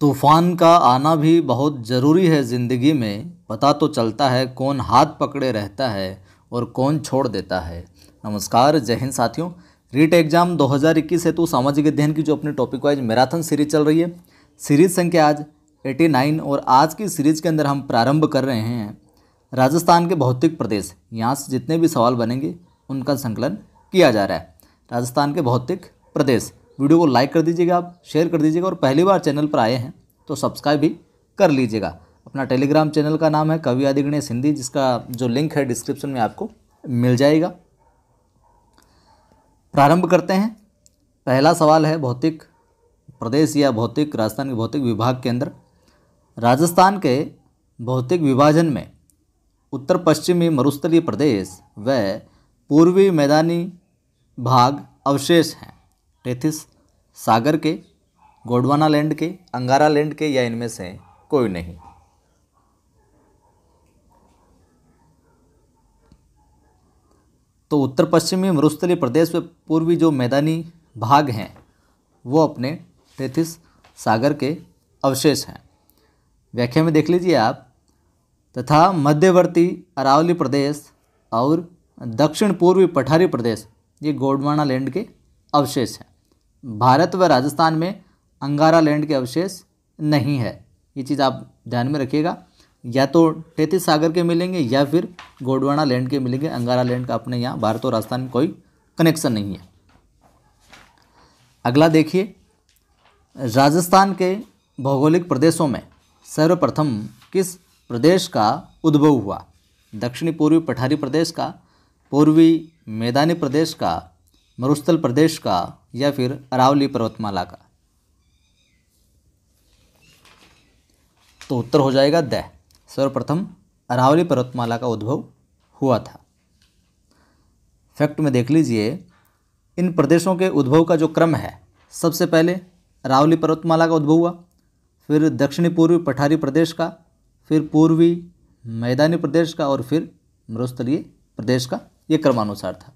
तूफ़ान का आना भी बहुत ज़रूरी है ज़िंदगी में पता तो चलता है कौन हाथ पकड़े रहता है और कौन छोड़ देता है नमस्कार जय हिंद साथियों रीट एग्ज़ाम 2021 हेतु सामाजिक अध्ययन की जो अपनी टॉपिक वाइज मैराथन सीरीज चल रही है सीरीज संख्या आज 89 और आज की सीरीज़ के अंदर हम प्रारंभ कर रहे हैं राजस्थान के भौतिक प्रदेश यहाँ से जितने भी सवाल बनेंगे उनका संकलन किया जा रहा है राजस्थान के भौतिक प्रदेश वीडियो को लाइक कर दीजिएगा आप शेयर कर दीजिएगा और पहली बार चैनल पर आए हैं तो सब्सक्राइब भी कर लीजिएगा अपना टेलीग्राम चैनल का नाम है कवि आदि गणेश हिंदी जिसका जो लिंक है डिस्क्रिप्शन में आपको मिल जाएगा प्रारंभ करते हैं पहला सवाल है भौतिक प्रदेश या भौतिक राजस्थान के भौतिक विभाग के अंदर राजस्थान के भौतिक विभाजन में उत्तर पश्चिमी मरुस्थलीय प्रदेश व पूर्वी मैदानी भाग अवशेष हैं तैंतीस सागर के गोडवाना लैंड के अंगारा लैंड के या इनमें से कोई नहीं तो उत्तर पश्चिमी मरुस्थली प्रदेश में पूर्वी जो मैदानी भाग हैं वो अपने तैतीस सागर के अवशेष हैं व्याख्या में देख लीजिए आप तथा मध्यवर्ती अरावली प्रदेश और दक्षिण पूर्वी पठारी प्रदेश ये गोडवाना लैंड के अवशेष हैं भारत व राजस्थान में अंगारा लैंड के अवशेष नहीं है ये चीज़ आप ध्यान में रखिएगा या तो टेतीस सागर के मिलेंगे या फिर गोडवाना लैंड के मिलेंगे अंगारा लैंड का अपने यहाँ भारत और राजस्थान में कोई कनेक्शन नहीं है अगला देखिए राजस्थान के भौगोलिक प्रदेशों में सर्वप्रथम किस प्रदेश का उद्भव हुआ दक्षिणी पूर्वी पठारी प्रदेश का पूर्वी मैदानी प्रदेश का मरुस्थल प्रदेश का या फिर अरावली पर्वतमाला का तो उत्तर हो जाएगा द सर्वप्रथम अरावली पर्वतमाला का उद्भव हुआ था फैक्ट में देख लीजिए इन प्रदेशों के उद्भव का जो क्रम है सबसे पहले अरावली पर्वतमाला का उद्भव हुआ फिर दक्षिणी पूर्वी पठारी प्रदेश का फिर पूर्वी मैदानी प्रदेश का और फिर मरुस्थलीय प्रदेश का ये क्रमानुसार था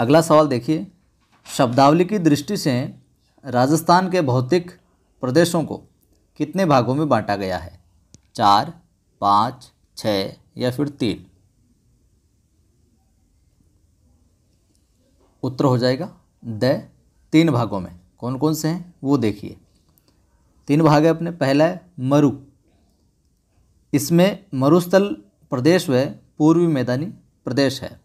अगला सवाल देखिए शब्दावली की दृष्टि से राजस्थान के भौतिक प्रदेशों को कितने भागों में बांटा गया है चार पाँच छः या फिर तीन उत्तर हो जाएगा द तीन भागों में कौन कौन से हैं वो देखिए तीन भाग है अपने पहला है मरु इसमें मरुस्थल प्रदेश व पूर्वी मैदानी प्रदेश है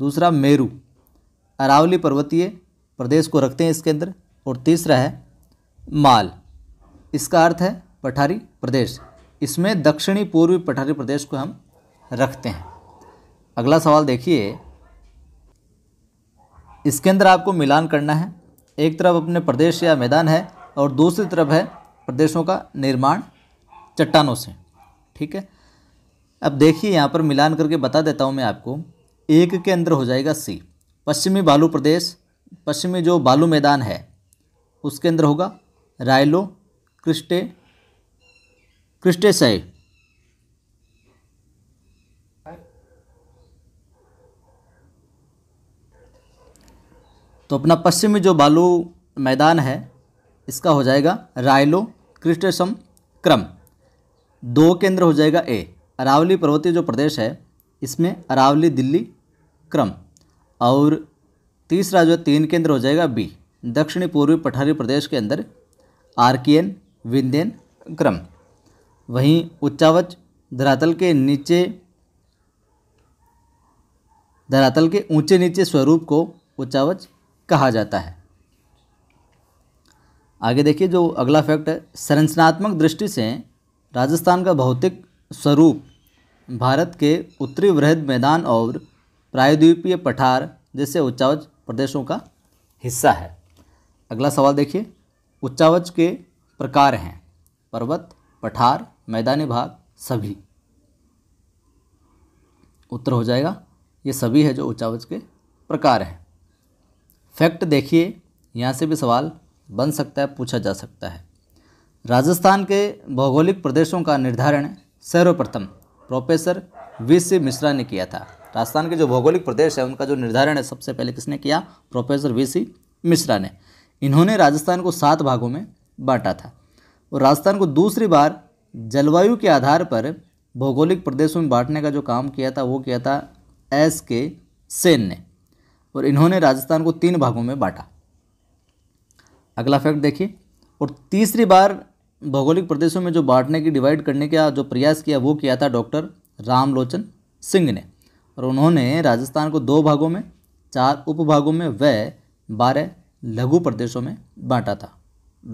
दूसरा मेरू अरावली पर्वतीय प्रदेश को रखते हैं इसके अंदर और तीसरा है माल इसका अर्थ है पठारी प्रदेश इसमें दक्षिणी पूर्वी पठारी प्रदेश को हम रखते हैं अगला सवाल देखिए इसके अंदर आपको मिलान करना है एक तरफ अपने प्रदेश या मैदान है और दूसरी तरफ है प्रदेशों का निर्माण चट्टानों से ठीक है अब देखिए यहाँ पर मिलान करके बता देता हूँ मैं आपको एक के अंदर हो जाएगा सी पश्चिमी बालू प्रदेश पश्चिमी जो बालू मैदान है उसके अंदर होगा रायलो क्रिस्टे क्रिस्टेसय तो अपना पश्चिमी जो बालू मैदान है इसका हो जाएगा रायलो क्रिस्टेसम क्रम दो केंद्र हो जाएगा ए अरावली पर्वतीय जो प्रदेश है इसमें अरावली दिल्ली क्रम और तीसरा जो तीन के अंदर हो जाएगा बी दक्षिणी पूर्वी पठारी प्रदेश के अंदर आर्कियन विंध्यन क्रम वहीं उच्चावच धरातल के नीचे धरातल के ऊंचे नीचे स्वरूप को उच्चावच कहा जाता है आगे देखिए जो अगला फैक्ट है संरचनात्मक दृष्टि से राजस्थान का भौतिक स्वरूप भारत के उत्तरी वृहद मैदान और प्रायद्वीपीय पठार जैसे उच्चावच प्रदेशों का हिस्सा है अगला सवाल देखिए उच्चावच के प्रकार हैं पर्वत पठार मैदानी भाग सभी उत्तर हो जाएगा ये सभी है जो उच्चावच के प्रकार हैं फैक्ट देखिए यहाँ से भी सवाल बन सकता है पूछा जा सकता है राजस्थान के भौगोलिक प्रदेशों का निर्धारण सर्वप्रथम प्रोफेसर वी सी मिश्रा ने किया था राजस्थान के जो भौगोलिक प्रदेश है उनका जो निर्धारण है सबसे पहले किसने किया प्रोफेसर वी सी मिश्रा ने इन्होंने राजस्थान को सात भागों में बांटा था और राजस्थान को दूसरी बार जलवायु के आधार पर भौगोलिक प्रदेशों में बांटने का जो काम किया था वो किया था एस के सेन ने और इन्होंने राजस्थान को तीन भागों में बांटा अगला फैक्ट देखिए और तीसरी बार भौगोलिक प्रदेशों में जो बांटने की डिवाइड करने का जो प्रयास किया वो किया था डॉक्टर रामलोचन सिंह ने और उन्होंने राजस्थान को दो भागों में चार उपभागों में व बारह लघु प्रदेशों में बांटा था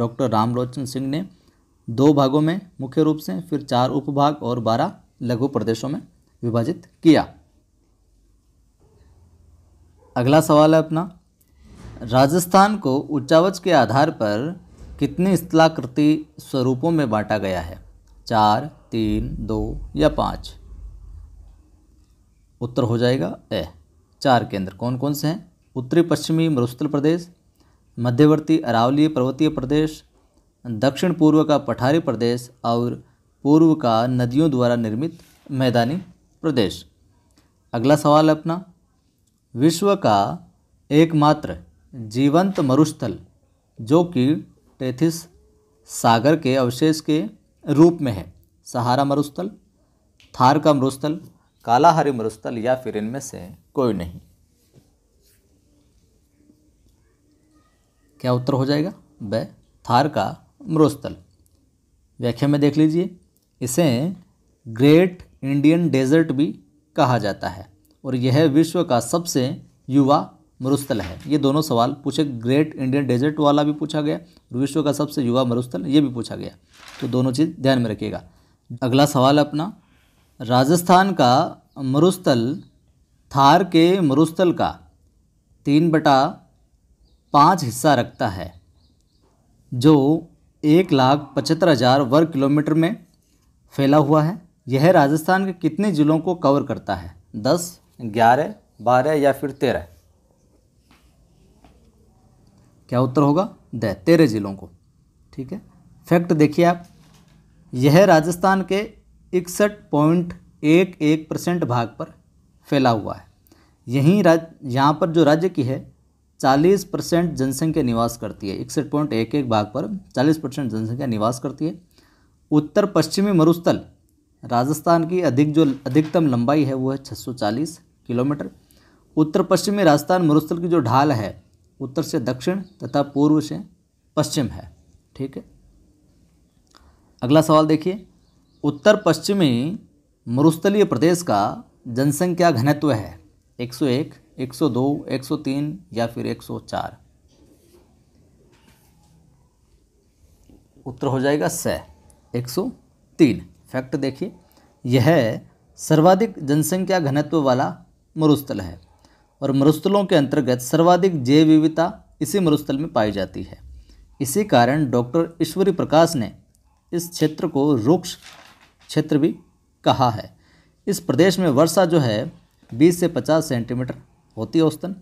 डॉक्टर रामलोचन सिंह ने दो भागों में मुख्य रूप से फिर चार उपभाग और बारह लघु प्रदेशों में विभाजित किया अगला सवाल है अपना राजस्थान को उच्चावच के आधार पर कितने स्थलाकृति स्वरूपों में बांटा गया है चार तीन दो या पाँच उत्तर हो जाएगा ए चार केंद्र कौन कौन से हैं उत्तरी पश्चिमी मरुस्थल प्रदेश मध्यवर्ती अरावलीय पर्वतीय प्रदेश दक्षिण पूर्व का पठारी प्रदेश और पूर्व का नदियों द्वारा निर्मित मैदानी प्रदेश अगला सवाल है अपना विश्व का एकमात्र जीवंत मरुस्थल जो कि टेथिस सागर के अवशेष के रूप में है सहारा मरुस्थल थार का मरुस्थल काला मरुस्थल या फिर इनमें से कोई नहीं क्या उत्तर हो जाएगा ब थार का मरुस्थल व्याख्या में देख लीजिए इसे ग्रेट इंडियन डेजर्ट भी कहा जाता है और यह विश्व का सबसे युवा मरुस्थल है ये दोनों सवाल पूछे ग्रेट इंडियन डेजर्ट वाला भी पूछा गया और विश्व का सबसे युवा मरुस्थल ये भी पूछा गया तो दोनों चीज़ ध्यान में रखिएगा अगला सवाल अपना राजस्थान का मरुस्थल थार के मरुस्थल का तीन बटा पाँच हिस्सा रखता है जो एक लाख पचहत्तर हज़ार वर्ग किलोमीटर में फैला हुआ है यह राजस्थान के कितने ज़िलों को कवर करता है दस ग्यारह बारह या फिर तेरह क्या उत्तर होगा द तेरह ज़िलों को ठीक है फैक्ट देखिए आप यह राजस्थान के इकसठ पॉइंट एक एक परसेंट भाग पर फैला हुआ है यहीं राज यहाँ पर जो राज्य की है चालीस परसेंट जनसंख्या निवास करती है इकसठ पॉइंट एक एक भाग पर चालीस परसेंट जनसंख्या निवास करती है उत्तर पश्चिमी मरुस्थल राजस्थान की अधिक जो अधिकतम लंबाई है वो है 640 किलोमीटर उत्तर पश्चिमी राजस्थान मरुस्थल की जो ढाल है उत्तर से दक्षिण तथा पूर्व से पश्चिम है ठीक है अगला सवाल देखिए उत्तर पश्चिमी मरुस्थलीय प्रदेश का जनसंख्या घनत्व है 101, 102, 103 या फिर 104 उत्तर हो जाएगा स 103 फैक्ट देखिए यह सर्वाधिक जनसंख्या घनत्व वाला मरुस्थल है और मरुस्थलों के अंतर्गत सर्वाधिक जैव विविधता इसी मरुस्थल में पाई जाती है इसी कारण डॉक्टर ईश्वरी प्रकाश ने इस क्षेत्र को रुक्ष क्षेत्र भी कहा है इस प्रदेश में वर्षा जो है 20 से 50 सेंटीमीटर होती है औस्तन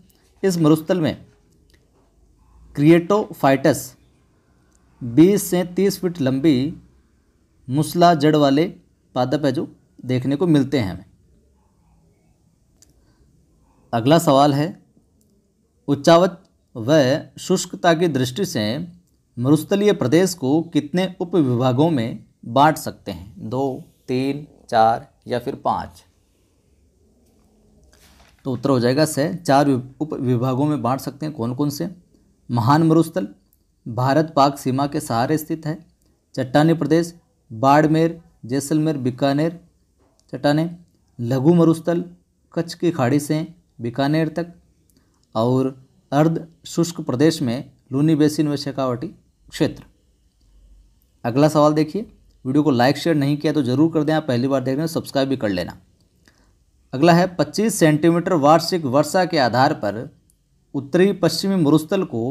इस मरुस्थल में क्रिएटोफाइटस 20 से 30 फीट लंबी मुसला जड़ वाले पादप है जो देखने को मिलते हैं हमें अगला सवाल है उच्चावच व शुष्कता की दृष्टि से मरुस्थलीय प्रदेश को कितने उपविभागों में बांट सकते हैं दो तीन चार या फिर पाँच तो उत्तर हो जाएगा स चार उप विभागों में बांट सकते हैं कौन कौन से महान मरुस्थल भारत पाक सीमा के सहारे स्थित है चट्टानी प्रदेश बाड़मेर जैसलमेर बीकानेर चट्टाने लघु मरुस्थल कच्छ की खाड़ी से बीकानेर तक और अर्ध शुष्क प्रदेश में लूनी बेसिन व शेखावटी क्षेत्र अगला सवाल देखिए वीडियो को लाइक शेयर नहीं किया तो जरूर कर दें आप पहली बार देख रहे हैं सब्सक्राइब भी कर लेना अगला है 25 सेंटीमीटर वार्षिक वर्षा के आधार पर उत्तरी पश्चिमी मरुस्थल को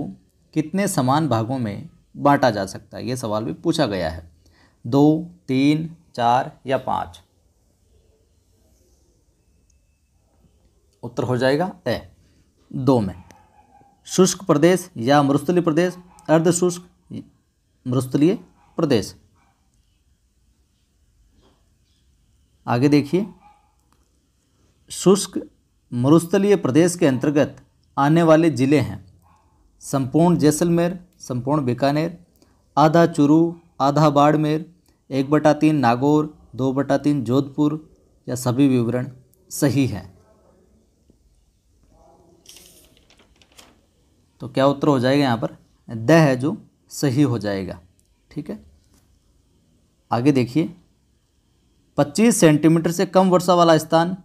कितने समान भागों में बांटा जा सकता है ये सवाल भी पूछा गया है दो तीन चार या पाँच उत्तर हो जाएगा ए दो में शुष्क प्रदेश या मरुस्थलीय प्रदेश अर्धशुष्क मरुस्थलीय प्रदेश आगे देखिए शुष्क मरुस्थलीय प्रदेश के अंतर्गत आने वाले ज़िले हैं संपूर्ण जैसलमेर संपूर्ण बीकानेर आधा चुरू आधा बाड़मेर एक बटा तीन नागौर दो बटा तीन जोधपुर या सभी विवरण सही है तो क्या उत्तर हो जाएगा यहाँ पर द है जो सही हो जाएगा ठीक है आगे देखिए 25 सेंटीमीटर से कम वर्षा वाला स्थान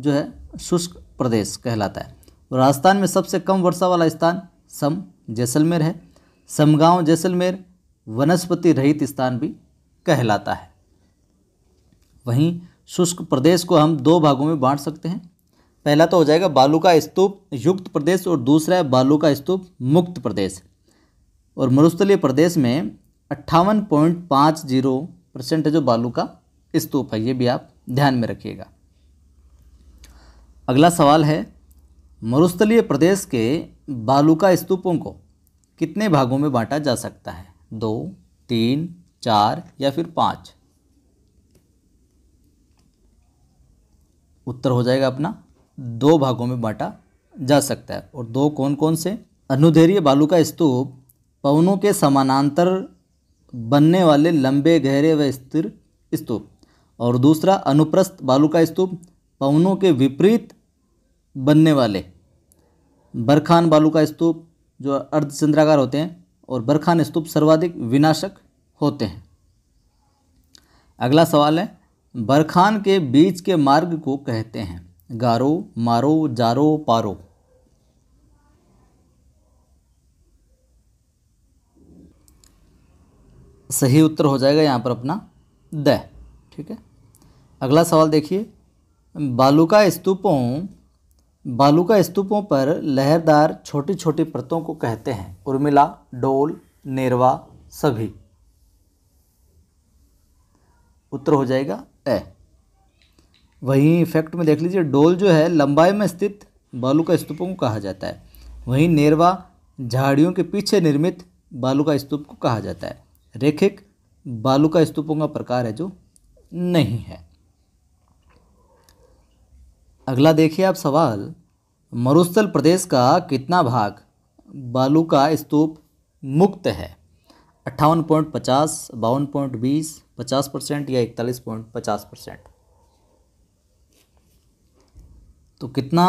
जो है शुष्क प्रदेश कहलाता है राजस्थान में सबसे कम वर्षा वाला स्थान सम जैसलमेर है समगांव जैसलमेर वनस्पति रहित स्थान भी कहलाता है वहीं शुष्क प्रदेश को हम दो भागों में बांट सकते हैं पहला तो हो जाएगा बालू का स्तूप युक्त प्रदेश और दूसरा है बालू का स्तूप मुक्त प्रदेश और मरुस्थलीय प्रदेश में अट्ठावन पॉइंट पाँच जीरो परसेंट है जो बालू का स्तूप है ये भी आप ध्यान में रखिएगा अगला सवाल है मरुस्थलीय प्रदेश के बालुका स्तूपों को कितने भागों में बांटा जा सकता है दो तीन चार या फिर पाँच उत्तर हो जाएगा अपना दो भागों में बांटा जा सकता है और दो कौन कौन से अनुधेरीय बालुका स्तूप पवनों के समानांतर बनने वाले लंबे गहरे व स्थिर स्तूप और दूसरा अनुप्रस्थ बालू का स्तूप पवनों के विपरीत बनने वाले बरखान बालू का स्तूप जो अर्धचंद्राकार होते हैं और बरखान स्तूप सर्वाधिक विनाशक होते हैं अगला सवाल है बरखान के बीच के मार्ग को कहते हैं गारो मारो जारो पारो सही उत्तर हो जाएगा यहाँ पर अपना द ठीक है अगला सवाल देखिए बालुका स्तूपों बालुका स्तूपों पर लहरदार छोटी छोटी परतों को कहते हैं उर्मिला डोल नेरवा सभी उत्तर हो जाएगा ए वहीं इफेक्ट में देख लीजिए डोल जो है लंबाई में स्थित बालुका स्तूपों को कहा जाता है वहीं नेरवा झाड़ियों के पीछे निर्मित बालुका स्तूप को कहा जाता है रेखिक बालुका स्तूपों का प्रकार है जो नहीं है अगला देखिए आप सवाल मरुस्थल प्रदेश का कितना भाग बालू का स्तूप मुक्त है अट्ठावन पॉइंट पचास बावन पॉइंट बीस पचास परसेंट या इकतालीस पॉइंट पचास परसेंट तो कितना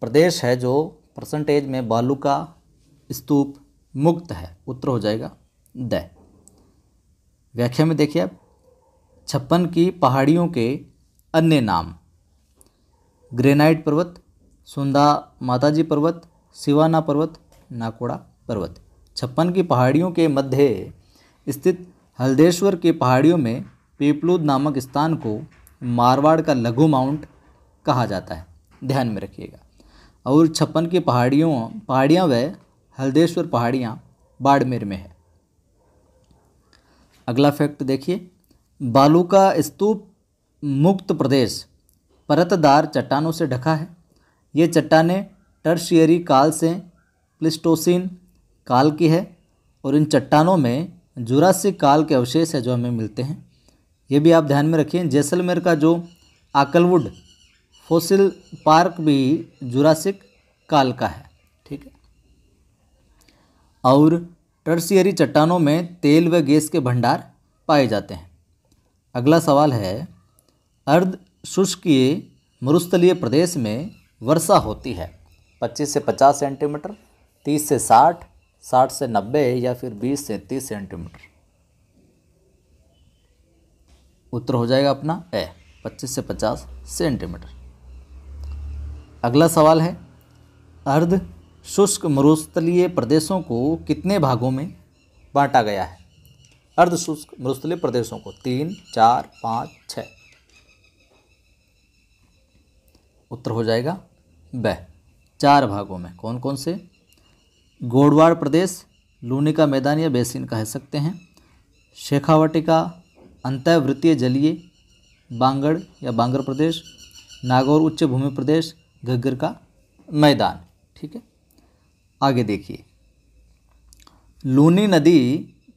प्रदेश है जो परसेंटेज में बालू का स्तूप मुक्त है उत्तर हो जाएगा द व्याख्या में देखिए आप छप्पन की पहाड़ियों के अन्य नाम ग्रेनाइट पर्वत सुंदा माताजी पर्वत सिवाना पर्वत नाकोड़ा पर्वत छप्पन की पहाड़ियों के मध्य स्थित हल्देश्वर की पहाड़ियों में पेपलूद नामक स्थान को मारवाड़ का लघु माउंट कहा जाता है ध्यान में रखिएगा और छप्पन की पहाड़ियों पहाड़ियाँ व हल्देश्वर पहाड़ियाँ बाड़मेर में है अगला फैक्ट देखिए बालू का स्तूप मुक्त प्रदेश परतदार चट्टानों से ढका है ये चट्टाने टर्शियरी काल से प्लिस्टोसिन काल की है और इन चट्टानों में जुरासिक काल के अवशेष है जो हमें मिलते हैं ये भी आप ध्यान में रखिए जैसलमेर का जो आकलवुड फोसिल पार्क भी जुरासिक काल का है ठीक है और टर्शियरी चट्टानों में तेल व गैस के भंडार पाए जाते हैं अगला सवाल है अर्ध शुष्कीय मरुस्थलीय प्रदेश में वर्षा होती है 25 से 50 सेंटीमीटर 30 से 60, 60 से 90 या फिर 20 से 30 सेंटीमीटर उत्तर हो जाएगा अपना ए 25 से 50 सेंटीमीटर अगला सवाल है अर्ध शुष्क मरुस्थलीय प्रदेशों को कितने भागों में बांटा गया है अर्धशुष्क मरुस्थलीय प्रदेशों को तीन चार पाँच छ उत्तर हो जाएगा ब चार भागों में कौन कौन से गोडवाड़ प्रदेश लूनी का मैदान या बेसिन कह सकते हैं शेखावटी का अंतर्वृत्तीय जलीय बांगड़ या बांगर प्रदेश नागौर उच्च भूमि प्रदेश घग्गर का मैदान ठीक है आगे देखिए लूनी नदी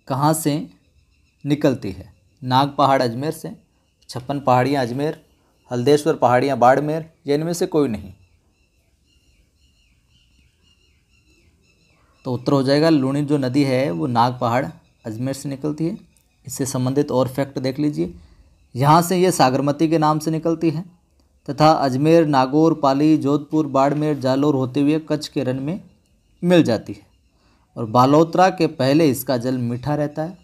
कहाँ से निकलती है नाग पहाड़ अजमेर से छप्पन पहाड़ियाँ अजमेर हल्देश्वर पहाड़ियाँ बाड़मेर या इनमें से कोई नहीं तो उत्तर हो जाएगा लूणी जो नदी है वो नाग पहाड़ अजमेर से निकलती है इससे संबंधित और फैक्ट देख लीजिए यहाँ से ये सागरमती के नाम से निकलती है तथा अजमेर नागौर पाली जोधपुर बाड़मेर जालौर होते हुए कच्छ के रन में मिल जाती है और बालोत्रा के पहले इसका जल मीठा रहता है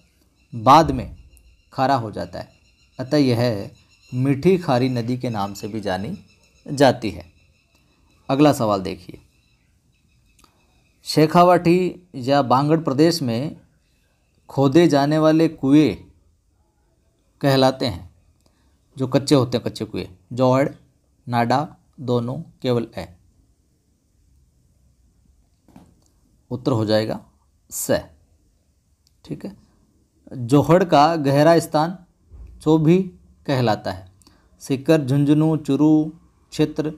बाद में खारा हो जाता है अतः यह मीठी खारी नदी के नाम से भी जानी जाती है अगला सवाल देखिए शेखावाटी या बांगड़ प्रदेश में खोदे जाने वाले कुएं कहलाते हैं जो कच्चे होते हैं कच्चे कुएं जौड़ नाडा दोनों केवल ए उत्तर हो जाएगा स ठीक है जोहड़ का गहरा स्थान भी कहलाता है सिकर झुंझुनू चुरू क्षेत्र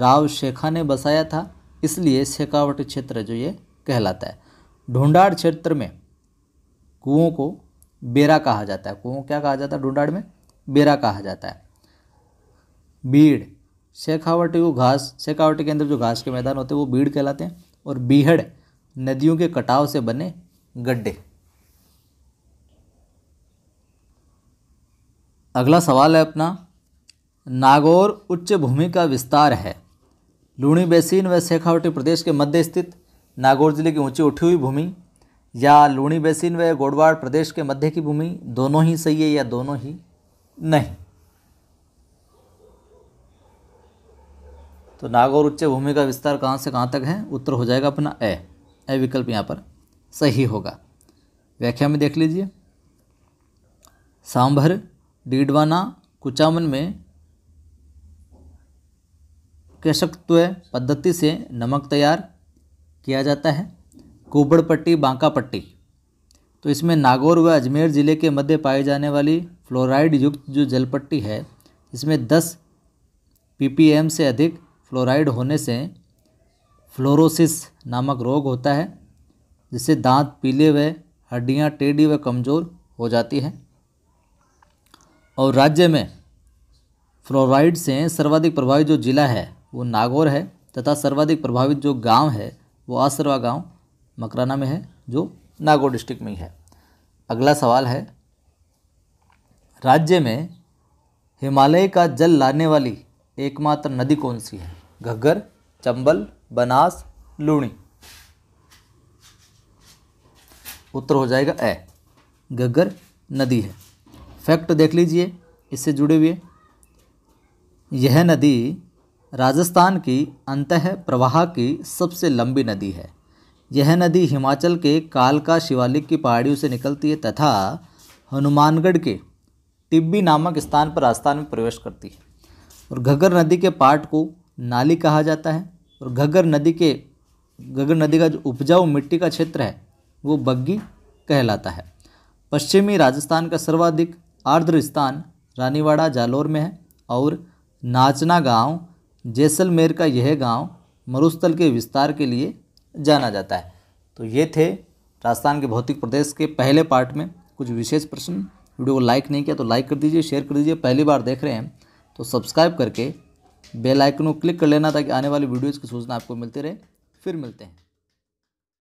राव शेखा ने बसाया था इसलिए शेखावट क्षेत्र जो ये कहलाता है ढूंढाड़ क्षेत्र में कुओं को बेरा कहा जाता है कुओं क्या कहा जाता है ढूंढाड़ में बेरा कहा जाता है बीड़ शेखावट वो घास शेखावट के अंदर जो घास के मैदान होते हैं वो बीड़ कहलाते हैं और बीहड़ नदियों के कटाव से बने गड्ढे अगला सवाल है अपना नागौर उच्च भूमि का विस्तार है लूणी बेसिन व शेखावटी प्रदेश के मध्य स्थित नागौर जिले की ऊंची उठी हुई भूमि या लूणी बेसिन व गोडवाड़ प्रदेश के मध्य की भूमि दोनों ही सही है या दोनों ही नहीं तो नागौर उच्च भूमि का विस्तार कहाँ से कहाँ तक है उत्तर हो जाएगा अपना ए ए विकल्प यहाँ पर सही होगा व्याख्या में देख लीजिए सांभर डीडवाना कुचामन में केशकत्व पद्धति से नमक तैयार किया जाता है कोबड़पट्टी बांकापट्टी तो इसमें नागौर व अजमेर ज़िले के मध्य पाई जाने वाली फ्लोराइड युक्त जो जलपट्टी है इसमें 10 ppm से अधिक फ्लोराइड होने से फ्लोरोसिस नामक रोग होता है जिससे दांत पीले व हड्डियां टेढ़ी व कमज़ोर हो जाती हैं और राज्य में फ्लोराइड से सर्वाधिक प्रभावित जो ज़िला है वो नागौर है तथा सर्वाधिक प्रभावित जो गांव है वो आसरवा गांव मकराना में है जो नागौर डिस्ट्रिक्ट में ही है अगला सवाल है राज्य में हिमालय का जल लाने वाली एकमात्र नदी कौन सी है घग्गर चंबल बनास लूणी उत्तर हो जाएगा ए घग्गर नदी है फैक्ट देख लीजिए इससे जुड़े हुए यह नदी राजस्थान की अंतः प्रवाह की सबसे लंबी नदी है यह नदी हिमाचल के कालका शिवालिक की पहाड़ियों से निकलती है तथा हनुमानगढ़ के टिब्बी नामक स्थान पर राजस्थान में प्रवेश करती है और घग्गर नदी के पार्ट को नाली कहा जाता है और घग्गर नदी के घग्गर नदी का जो उपजाऊ मिट्टी का क्षेत्र है वो बग्गी कहलाता है पश्चिमी राजस्थान का सर्वाधिक आर्द्र स्थान रानीवाड़ा जालौर में है और नाचना गांव जैसलमेर का यह गांव मरुस्थल के विस्तार के लिए जाना जाता है तो ये थे राजस्थान के भौतिक प्रदेश के पहले पार्ट में कुछ विशेष प्रश्न वीडियो को लाइक नहीं किया तो लाइक कर दीजिए शेयर कर दीजिए पहली बार देख रहे हैं तो सब्सक्राइब करके बेल आइकन को क्लिक कर लेना ताकि आने वाली वीडियोज़ की सूचना आपको मिलती रहे फिर मिलते हैं